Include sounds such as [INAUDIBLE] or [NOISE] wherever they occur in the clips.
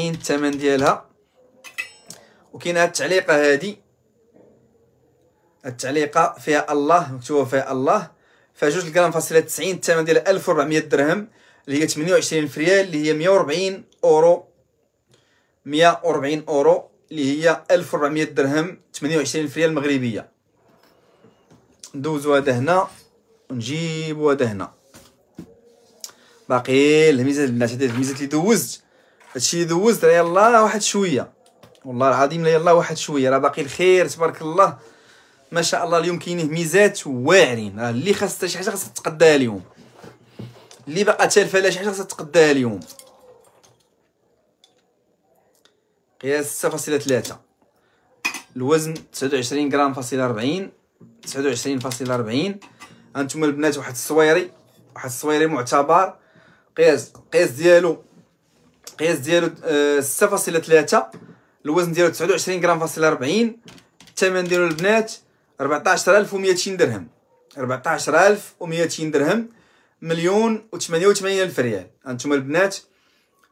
كاين الثمن ديالها وكاين هاد التعليقه هادي التعليقه فيها الله مكتوبه فيها الله فيها جوج فاصله 90 الثمن ديالها 1400 درهم اللي هي 28 ريال اللي هي 140 اورو 140 اورو اللي هي 1400 درهم 28 ريال مغربيه ندوزو هذا هنا ونجيبو هذا هنا باقي الميزه البنات هذه الميزه اللي دوزت هادشي دوزت راه يلاه واحد شويه والله العظيم لا يلاه واحد شويه راه باقي الخير تبارك الله ما شاء الله اليوم كاينين ميزات واعرين راه اللي خاص حتى شي حاجه خاصها تتقداها اليوم اللي باقا تالفه لا شي حاجه خاصها تتقداها اليوم قياس 6.3 الوزن 29 غرام فاصلة 40 29 فاصلة 40 انتم البنات واحد الصويري واحد الصويري معتبر قياس قياس ديالو القياس ديالو 6.3 آه، الوزن ديالو 29 غرام فاصله 40 الثمن ديالو البنات 14220 درهم 14220 درهم مليون و88 الف ريال هانتوما البنات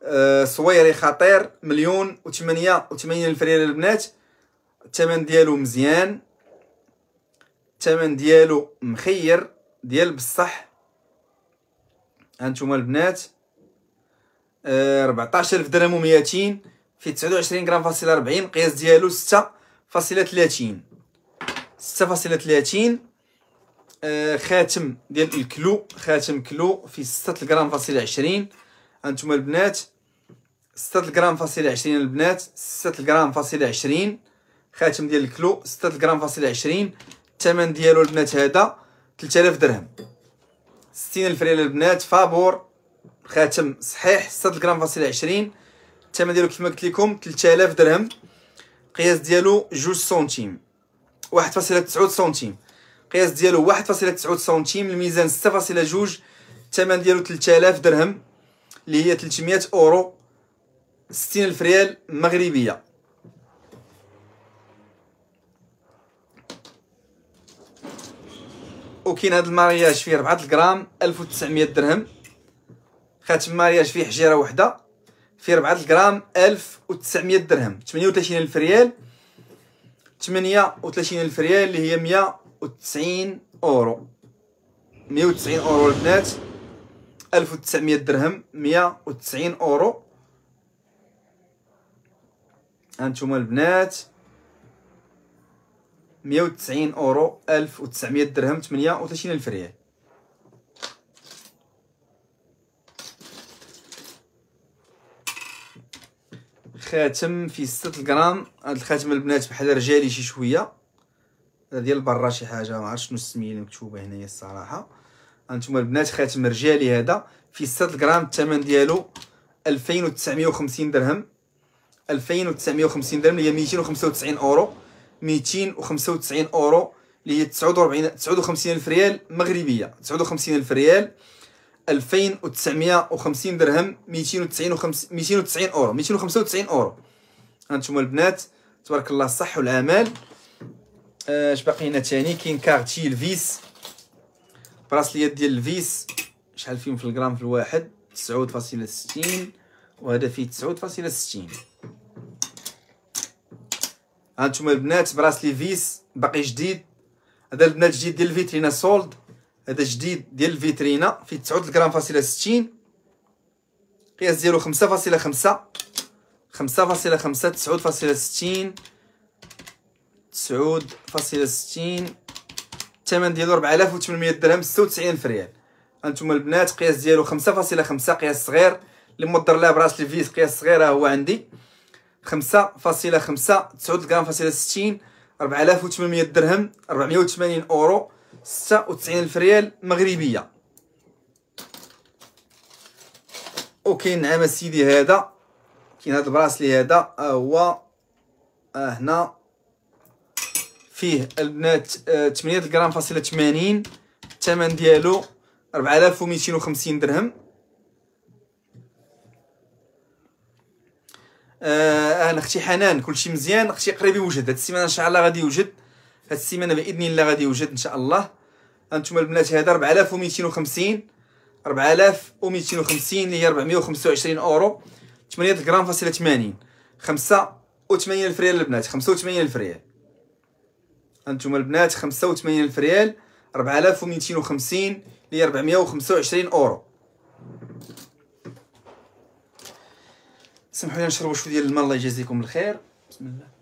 آه، صويري خطير مليون و88 الف ريال البنات الثمن ديالو مزيان الثمن ديالو مخير ديال بصح هانتوما البنات 14000 درهم و200 فيه 29 غرام فاصله 40 القياس ديالو 6 فاصله 30 6 فاصله 30 آه، خاتم ديال الكلو خاتم كلو في 6 غرام فاصله 20 انتم البنات 6 غرام فاصله 20 البنات 6 غرام فاصله 20 خاتم ديال الكلو 6 غرام فاصله 20 الثمن ديالو البنات هذا 3000 درهم 60000 ريال البنات فابور خاتم صحيح 6 غرام فاصله 20 الثمن ديالو كيف ما قلت لكم 3000 درهم قياس ديالو 2 سنتيم 1.9 سنتيم قياس ديالو 1.9 سنتيم الميزان 6.2 الثمن ديالو 3000 درهم اللي هي 300 اورو 60 الف ريال مغربيه وكاين هذا المارياج فيه 4 غرام 1900 درهم كانت تما رياج فيه حجيره وحده في 4 الغرام 1900 درهم 38000 ريال 38000 ريال اللي هي 190 اورو 190 اورو البنات 1900 درهم 190 اورو هانتوما البنات 190 اورو 1900 درهم 38000 ريال خاتم في 6 غرام هذا الخاتم البنات بحال رجالي شي شويه ديال برا شي حاجه ما عرفتش شنو السميه اللي مكتوبه هنايا الصراحه انتم البنات خاتم رجالي هذا في 6 غرام الثمن ديالو 2950 درهم 2950 درهم اللي هي 295 اورو 295 اورو اللي هي 49 الف ريال مغربيه الف ريال 2950 درهم 295 290 اورو 295 اورو هانتوما البنات تبارك الله الصح والعمل آه، اش باقي هنا ثاني كاين كارتي الفيس براسليات ديال الفيس شحال فيهم في الجرام في الواحد 9.60 وهذا فيه 9.60 هانتوما البنات براسلي فيس باقي جديد هذا البنات جديد ديال الفيترينا سولد هذا جديد ديال الفيترينا في 9 غرام فاصله 60 قياس ديالو 5.5 5.5 تسعود فاصله 60 تسعود فاصله 60 الثمن ديالو 4800 درهم 96 ريال انتم البنات قياس ديالو 5.5 قياس صغير اللي مضر لها براس الفيس قياس صغير هو عندي 5.5 9 غرام فاصله 60 4800 درهم 480 اورو ستة وتسعين الف ريال مغربيه وكاين نعم سيدي هذا كاين هذا البراسلي هذا هو آه، هنا فيه البنات آه، تمنية غرام فاصله تمانين الثمن ديالو وميتين وخمسين درهم انا آه، اختي حنان كلشي مزيان اختي قريب يوجد هاد السيمانه ان شاء الله غادي يوجد هاد السيمانه باذن الله غادي يوجد ان شاء الله انتم البنات هذا 4250 4250 اللي هي 425 اورو 8 غرام فاصله 80 85000 ريال البنات 85000 ريال انتم البنات 85000 ريال 4250 اللي هي 425 اورو سمحوا لي نشربوا شويه ديال الماء الله يجازيكم الخير بسم الله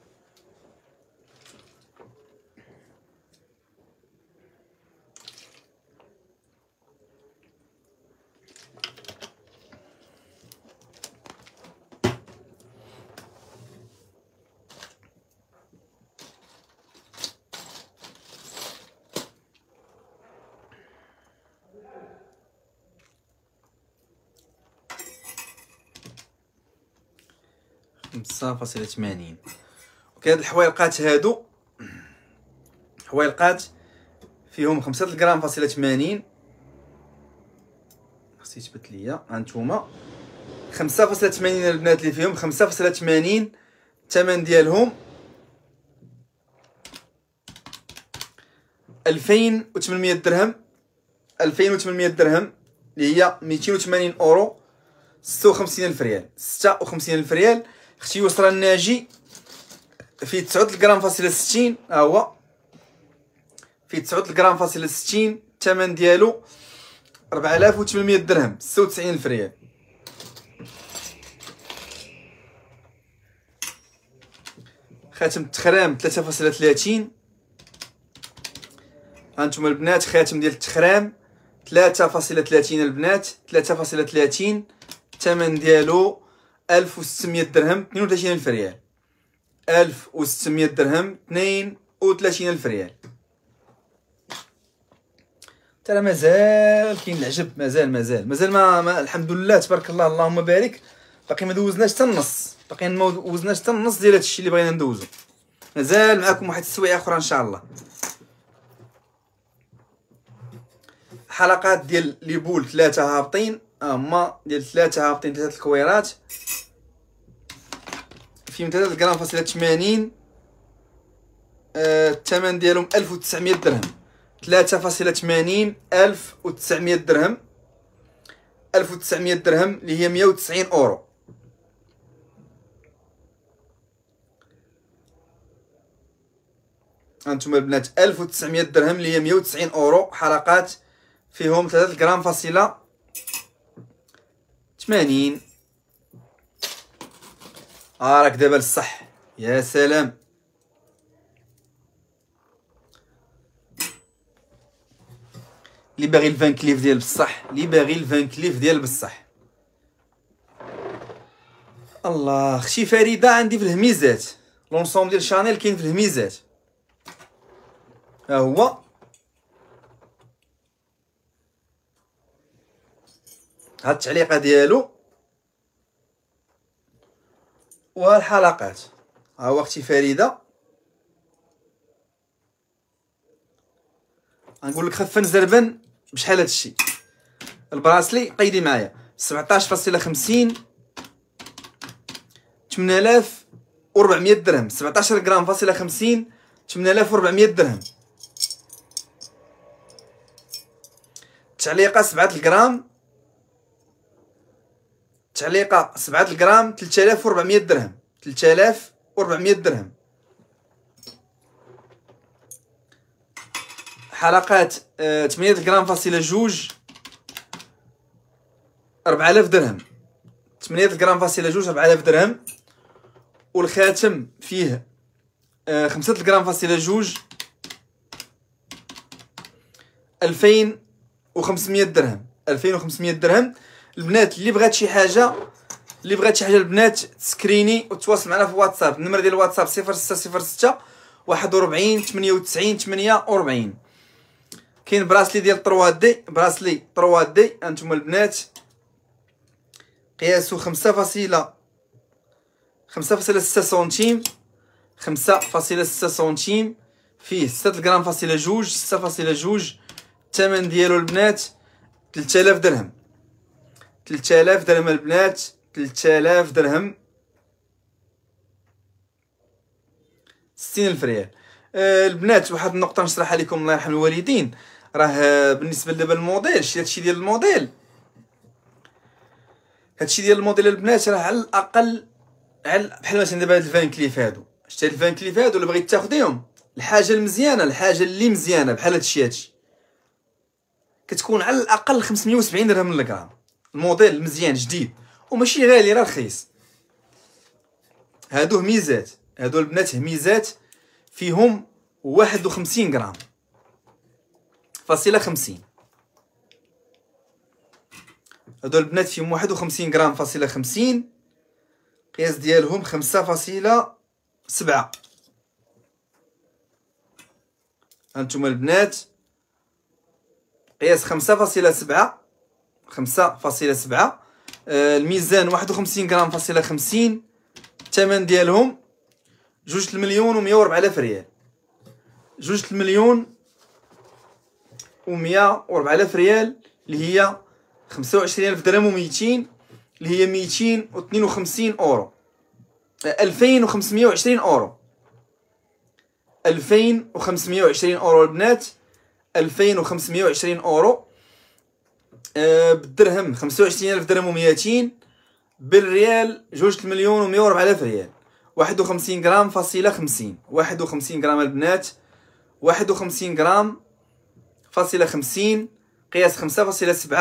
خمسة فاصلة ثمانين اوكي هاد الحويلقات هادو حويلقات فيهم خمسة غرام فاصلة تمانين خصني تبت ليا هانتوما خمسة فاصلة البنات اللي فيهم خمسة فاصلة الثمن ديالهم ألفين وثمنمية درهم ألفين وثمنمية درهم اللي هي ميتين أورو ستة ألف ريال ستة ألف ريال اختي يسرى الناجي في 9 غرام فاصله 60 ها هو في 9 غرام فاصله 60 الثمن ديالو 4800 درهم 96 الف ريال خاتم التخرام 3.30 هانتوما البنات خاتم ديال التخرام 3.30 البنات 3.30 الثمن ديالو 1600 درهم 32000 ريال 1600 درهم 32000 ريال ترى مازال كاين العجب مازال مازال مازال ما, ما الحمد لله تبارك الله اللهم بارك باقي ما دوزناش حتى النص باقي ما دوزناش حتى النص ديال هادشي اللي بغينا ندوزو مازال معاكم واحد السويعه اخرى ان شاء الله حلقات ديال لي بول ثلاثه هابطين اما ديال ثلاثه هابطين ثلاثه الكويرات في 3 غرام فاصله 80 آه، الثمن ديالهم 1900 درهم 3.80 1900 درهم 1900 درهم اللي هي 190 اورو هانتوما البنات 1900 درهم اللي هي 190 اورو حلقات فيهم 3 غرام فاصله 80 راك دابا للصح يا سلام لي باغي الفان كليف ديال بصح لي باغي الفان كليف ديال بصح الله خشي فريده عندي في الهميزات لونسوم ديال شانيل كاين في الهميزات ها هو هاد التعليقه ديالو والحلقات ها هو اختي فريده نقول لك خفن زربن بشحال هذا الشيء البراسلي قيدي معايا 17.50 8400 درهم 17 غرام فاصله 50 8400 درهم تعليقه 7 غرام تعليقه 7 الغرام وربعمية درهم وربعمية درهم حلقات 8 آه، غرام فاصله جوج آلاف درهم 8 غرام فاصله جوج آلاف درهم والخاتم فيه آه، خمسة غرام فاصله جوج وخمسمية درهم وخمسمية درهم البنات اللي بغات شي حاجه اللي بغات شي حاجه البنات تسكريني وتواصل معنا في واتساب النمره ديال الواتساب 0606 41 98 48 كاين براسلي ديال 3 دي براسلي 3 دي انتم البنات قياسو 5 فاصله فاصلة 5.6 سنتيم فاصلة 5.6 سنتيم فيه 6 غرام فاصله جوج 6 فاصله جوج الثمن ديالو البنات 3000 درهم 3000 درهم البنات 3000 درهم 60000 ريال آه، البنات واحد النقطه نشرحها لكم الله يرحم الوالدين راه بالنسبه لدابا الموديل شتي هادشي ديال الموديل هادشي ديال الموديل البنات راه على الاقل على بحال مثلا دابا هاد الفان كليف هادو شتي هاد الفان كليف هادو اللي بغيت تاخديهم الحاجه المزيانه الحاجه اللي مزيانه بحال هادشي هادشي كتكون على الاقل 570 درهم للغرام الموديل مزيان جديد وماشي غالي راه رخيص هادو ميزات هادو البنات ميزات فيهم واحد وخمسين غرام فاصله خمسين هادو البنات فيهم واحد وخمسين غرام فاصله خمسين القياس ديالهم خمسة فاصله سبعة هانتوما البنات قياس خمسة فاصله سبعة خمسة فاصلة سبعة آه، الميزان واحد وخمسين غرام فاصلة خمسين الثمن ديالهم جوج المليون ومية وربعة آلاف ريال جوج المليون ومية وربعة آلاف ريال اللي هي خمسة وعشرين ألف درهم وميتين اللي هي ميتين واثنين وخمسين أورو آه، ألفين وخمسمية وعشرين أورو ألفين وخمسمية وعشرين أورو البنات ألفين وخمسمية وعشرين أورو آه، بالدرهم 25000 درهم و200 بالريال جوج المليون و104000 ريال 51 غرام فاصله 50 51 غرام البنات 51 غرام فاصله 50 قياس 5.7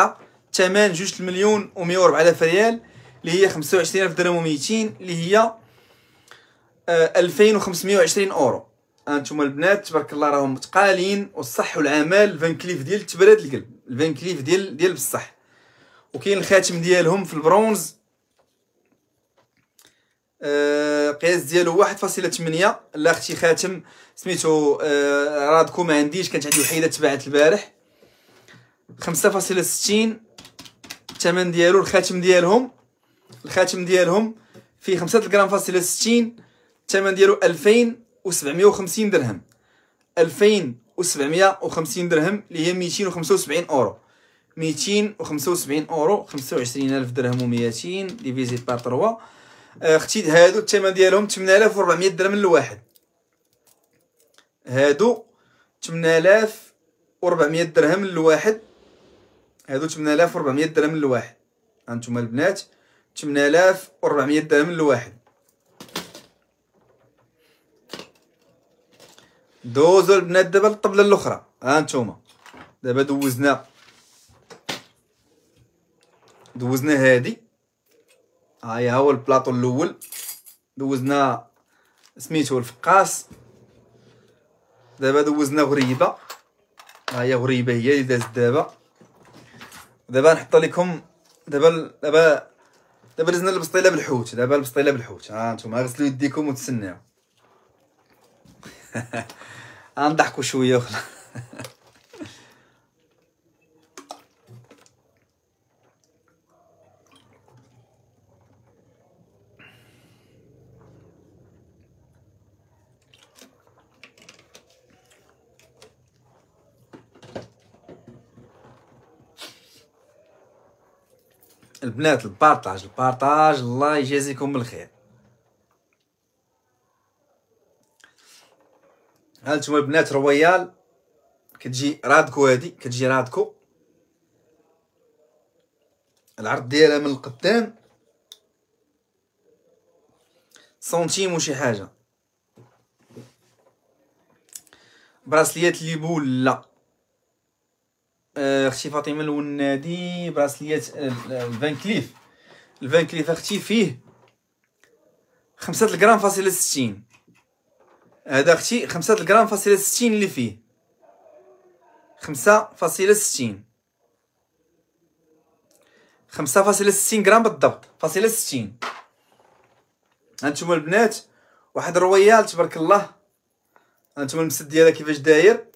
ثمن جوج المليون و104000 ريال اللي هي 25000 درهم و200 اللي هي 2520 آه، اورو هانتوما البنات تبارك الله راهم متقالين والصح والعمل فان كليف ديال تبرد القلب الفان كليف ديال ديال بصح وكاين الخاتم ديالهم في البرونز آه قياس ديالو 1.8 لا اختي خاتم سميتو آه رادكو ما عنديش كانت عندي وحيده تباعت البارح خمسة فاصله ستين الثمن ديالو الخاتم ديالهم الخاتم ديالهم في خمسة غرام فاصله ستين الثمن ديالو ألفين وسبعمية وخمسين درهم ألفين و وخمسين درهم اللي هي ميتين وخمسة وسبعين أورو ميتين وخمسة وسبعين أورو خمسة وعشرين ألف درهم وميتين ديفيزي بار تروا آه، ختي هادو الثمن ديالهم تمن ألاف وربعمية درهم للواحد هادو تمن ألاف وربعمية درهم للواحد هادو تمن ألاف وربعمية درهم للواحد هانتوما البنات تمن ألاف وربعمية درهم للواحد دوزو البنات دابا للطبله الاخرى ها نتوما دابا دوزنا دوزنا هادي هي هو البلاطو الاول دوزنا سميتو الفقاس دابا دوزنا غريبه هي غريبه هي اللي دازت دابا دابا نحط لكم دابا دابا دابا لازم البسطيله بالحوت دابا البسطيله بالحوت ها نتوما غسلوا يديكم وتسناو [LAUGHS] نضحكوا شويه اخرى البنات البارطاج البارطاج الله يجازيكم بالخير ها نتوما البنات رويال كتجي رادكو هادي كتجي رادكو العرض ديالها من القدام سنتيم وشي حاجه براسليات ليبول لا آه، اختي فاطمه الونادي براسليات الفان كليف الفان كليف اختي فيه خمسة الجرام فاصله ستين هذا اختي خمسة الجرام فاصلة ستين اللي فيه خمسة فاصلة ستين خمسة فاصلة ستين غرام بالضبط فاصلة ستين هانتوما البنات واحد الرويال تبارك الله هانتوما المسد ديالها كيفاش داير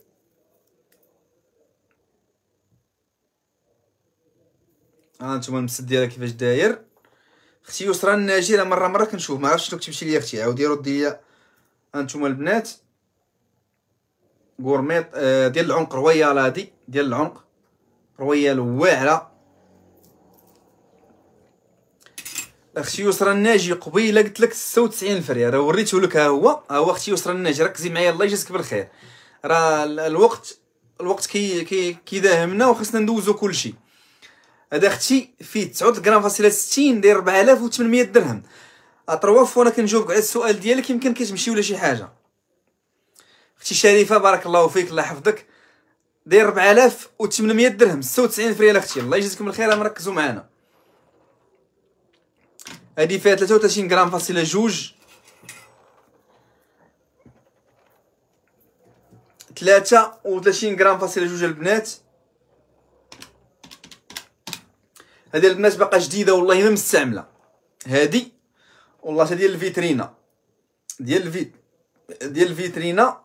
هانتوما المسد ديالها كيفاش داير اختي يسرى الناجي مره مره كنشوف ما عرفتش شنو كتمشي ليا اختي عاودي ردي ليا هانتوما البنات غورميط آه، ديال العنق رويال هادي ديال العنق رويال واعره اختي يسرى الناجي قبيله قلت لك 96 ريال راه وريته لك ها هو ها هو اختي يسرى الناجي ركزي معايا الله يجازك بالخير راه الوقت الوقت كي كي كيداهمنا وخصنا ندوزو كلشي هذا اختي فيه 9 غرام فاصله 60 داير 4800 درهم اطروف وانا كنجاوب على السؤال ديالك يمكن كتمشي ولا شي حاجه اختي شريفه بارك الله فيك الله يحفظك داير 4800 درهم 96 فريال اختي الله يجزيكم الخير مركزوا معنا هادي فيها 33 غرام فاصله جوج ثلاثة وثلاثين غرام فاصله جوج البنات هادي البنات باقا جديده والله ما مستعمله هادي والله ديال الفيترينا ديال الفيت ديال الفيترينا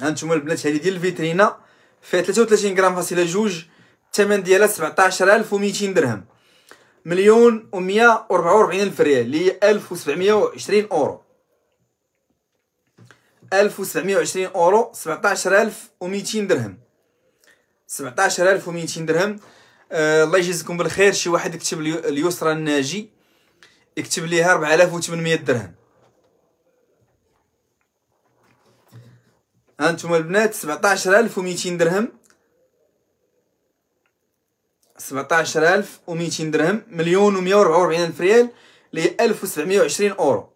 هانتوما البنات هادي ديال الفيترينا فيها 33 غرام فاصله جوج الثمن ديالها 17200 درهم مليون و144 الف ريال اللي هي 1720 اورو 1720 اورو 17200 درهم 17200 درهم آه، الله يجزيكم بالخير شي واحد كتب اليسرى الناجي يكتب ليها 4800 درهم ها انتم البنات 17200 درهم 17200 درهم مليون و144 الف ريال اللي هي 1720 اورو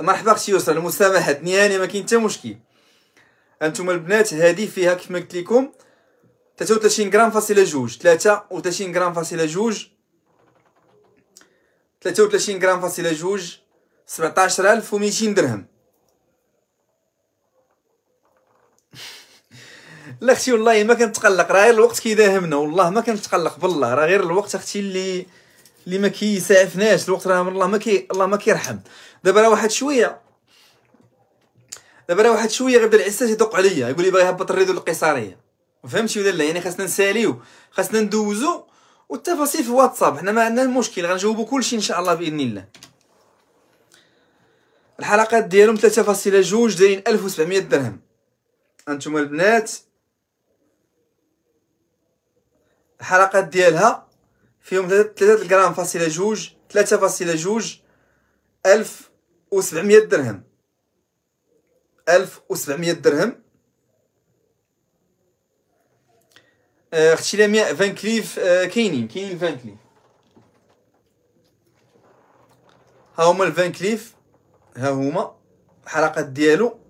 مرحبا اختي يسرى المسامحه دنياني ما كاين حتى مشكل انتم البنات هذه فيها كيف ما قلت لكم 33 غرام فاصله جوج 33 غرام فاصله جوج 33 غرام فاصله جوج 17200 درهم [LAUGHS] لا اختي والله ما كنتقلق راه غير الوقت كيداهمنا والله ما كنتقلق بالله راه غير الوقت اختي اللي اللي ما كيسعفناش الوقت راه الله ما كي الله ما كيرحم دابا راه واحد شويه دابا راه واحد شويه غيبدا العساس يدق عليا يقول لي باغي يهبط الريدو القيصريه فهمتي ولا لا يعني خاصنا نساليو خاصنا ندوزو والتفاصيل في واتساب حنا ما عندنا مشكل غنجاوبو كلشي ان شاء الله باذن الله الحلقات ديالهم 3.2 دايرين 1700 درهم انتم البنات الحلقات ديالها فيهم 3 غرام فاصله جوج 3 فاصله جوج 1700 درهم 1700 درهم اختي لمياء فان كليف كاينين كاينين الفان كليف ها هما الفان كليف ها هما الحلقات ديالو